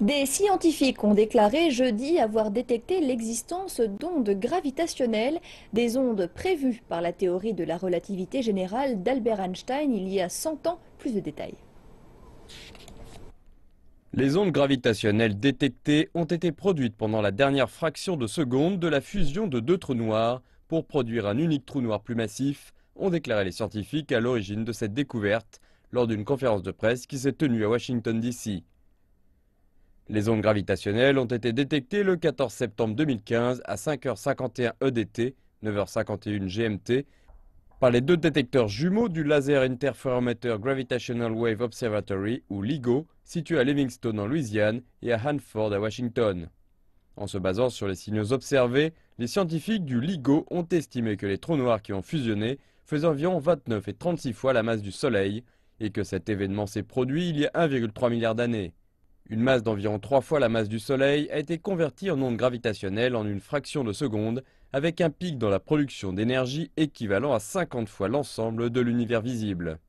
Des scientifiques ont déclaré jeudi avoir détecté l'existence d'ondes gravitationnelles, des ondes prévues par la théorie de la relativité générale d'Albert Einstein il y a 100 ans. Plus de détails. Les ondes gravitationnelles détectées ont été produites pendant la dernière fraction de seconde de la fusion de deux trous noirs pour produire un unique trou noir plus massif, ont déclaré les scientifiques à l'origine de cette découverte lors d'une conférence de presse qui s'est tenue à Washington, D.C. Les ondes gravitationnelles ont été détectées le 14 septembre 2015 à 5h51 EDT, 9h51 GMT, par les deux détecteurs jumeaux du Laser Interferometer Gravitational Wave Observatory, ou LIGO, situé à Livingston en Louisiane et à Hanford à Washington. En se basant sur les signaux observés, les scientifiques du LIGO ont estimé que les trous noirs qui ont fusionné faisaient environ 29 et 36 fois la masse du Soleil, et que cet événement s'est produit il y a 1,3 milliard d'années. Une masse d'environ trois fois la masse du Soleil a été convertie en onde gravitationnelle en une fraction de seconde, avec un pic dans la production d'énergie équivalent à 50 fois l'ensemble de l'univers visible.